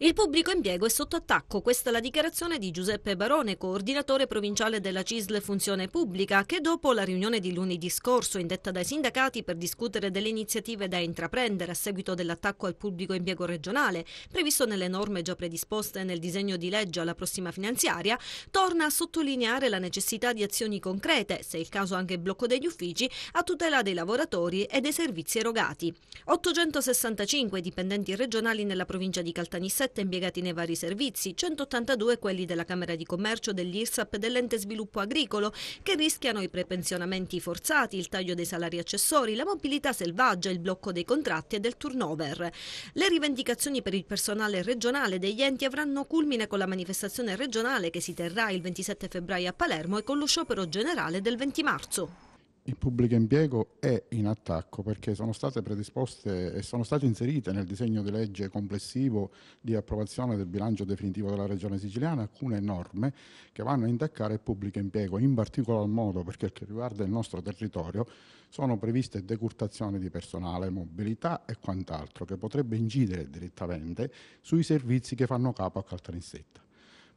Il pubblico impiego è sotto attacco, questa è la dichiarazione di Giuseppe Barone, coordinatore provinciale della CISL Funzione Pubblica, che dopo la riunione di lunedì scorso indetta dai sindacati per discutere delle iniziative da intraprendere a seguito dell'attacco al pubblico impiego regionale, previsto nelle norme già predisposte nel disegno di legge alla prossima finanziaria, torna a sottolineare la necessità di azioni concrete, se il caso anche blocco degli uffici, a tutela dei lavoratori e dei servizi erogati. 865 dipendenti regionali nella provincia di Caltanissetta 107 impiegati nei vari servizi, 182 quelli della Camera di Commercio, dell'IRSAP e dell'Ente Sviluppo Agricolo, che rischiano i prepensionamenti forzati, il taglio dei salari accessori, la mobilità selvaggia, il blocco dei contratti e del turnover. Le rivendicazioni per il personale regionale degli enti avranno culmine con la manifestazione regionale che si terrà il 27 febbraio a Palermo e con lo sciopero generale del 20 marzo il pubblico impiego è in attacco perché sono state predisposte e sono state inserite nel disegno di legge complessivo di approvazione del bilancio definitivo della Regione siciliana alcune norme che vanno a intaccare il pubblico impiego, in particolar modo perché che riguarda il nostro territorio sono previste decurtazioni di personale, mobilità e quant'altro che potrebbe incidere direttamente sui servizi che fanno capo a Caltanissetta.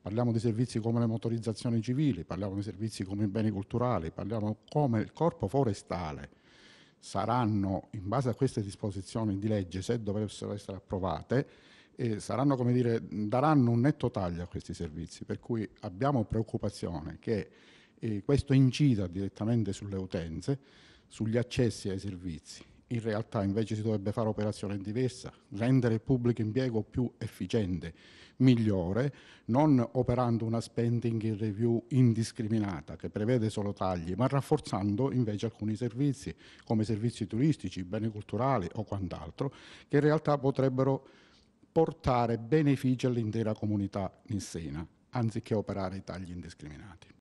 Parliamo di servizi come le motorizzazioni civili, parliamo di servizi come i beni culturali, parliamo come il corpo forestale saranno, in base a queste disposizioni di legge, se dovessero essere approvate, eh, saranno, come dire, daranno un netto taglio a questi servizi, per cui abbiamo preoccupazione che eh, questo incida direttamente sulle utenze, sugli accessi ai servizi in realtà invece si dovrebbe fare operazione diversa, rendere il pubblico impiego più efficiente, migliore, non operando una spending review indiscriminata che prevede solo tagli, ma rafforzando invece alcuni servizi, come servizi turistici, beni culturali o quant'altro, che in realtà potrebbero portare benefici all'intera comunità nissena, anziché operare tagli indiscriminati.